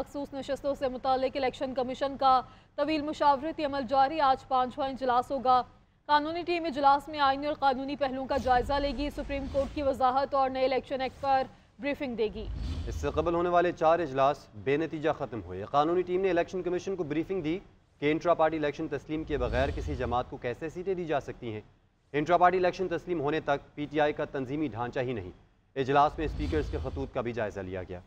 मखसूस नशस्तों से मुतक election commission का तवील मशावरती अमल जारी आज पाँचवा इजलास होगा कानूनी टीम इजलास में आइनी और कानूनी पहलुओं का जायजा लेगी सुप्रीम कोर्ट की वजाहत और नए इलेक्शन एक्ट पर ब्रीफिंग देगी इससे कबल होने वाले चार इजलास बेनतीजा ख़त्म हुए कानूनी टीम ने इलेक्शन कमीशन को ब्रीफिंग दी कि इंट्रा पार्टी इलेक्शन तस्लीम के बगैर किसी जमात को कैसे सीटें दी जा सकती हैं इंट्रा पार्टी इलेक्शन तस्लीम होने तक पी टी आई का तंजीमी ढांचा ही नहीं इजलास में स्पीकर के खतूत का भी जायजा लिया गया